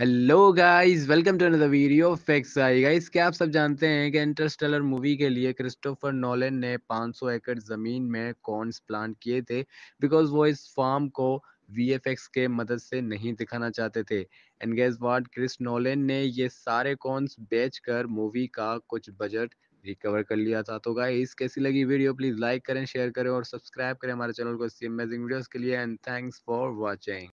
hello guys welcome to another video facts I guys क्या आप सब जानते हैं कि इंटरस्टेलर मूवी के लिए क्रिस्टोफर नोलन ने 500 एकड़ ज़मीन में कॉर्न्स प्लांट किए थे बिकॉज वो इस फार्म को वीएफएक्स के मदद से नहीं दिखाना चाहते थे and guess what Chris Nolan ने ये सारे कॉर्नस बेचकर मूवी का कुछ बजट रिकवर कर लिया था तो गाइस कैसी लगी वीडियो प्लीज़ लाइक करें शेयर करें और सब्सक्राइब करें हमारे चैनल को इसी अमेजिंग वीडियोज़ के लिए एंड थैंक्स फॉर वॉचिंग